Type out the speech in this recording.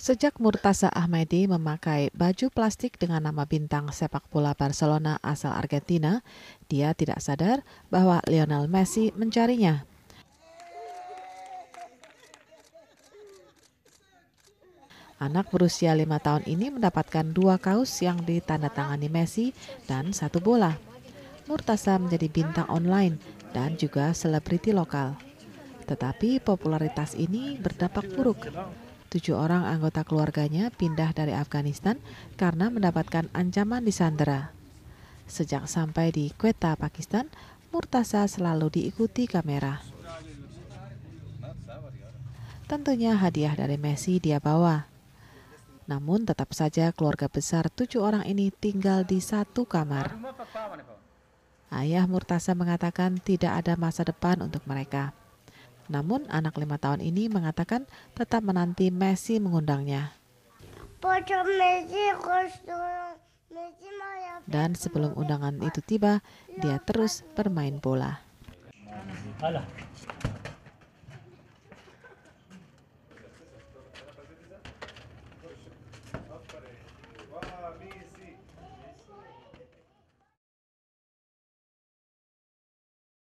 Sejak Murtaza Ahmedi memakai baju plastik dengan nama bintang sepak bola Barcelona asal Argentina, dia tidak sadar bahwa Lionel Messi mencarinya. Anak berusia lima tahun ini mendapatkan dua kaos yang ditandatangani Messi dan satu bola. Murtaza menjadi bintang online dan juga selebriti lokal. Tetapi popularitas ini berdampak buruk tujuh orang anggota keluarganya pindah dari Afghanistan karena mendapatkan ancaman di disandera. Sejak sampai di Quetta, Pakistan, Murtasa selalu diikuti kamera. Tentunya hadiah dari Messi dia bawa. Namun tetap saja keluarga besar tujuh orang ini tinggal di satu kamar. Ayah Murtasa mengatakan tidak ada masa depan untuk mereka. Namun anak lima tahun ini mengatakan tetap menanti Messi mengundangnya. Dan sebelum undangan itu tiba, dia terus bermain bola.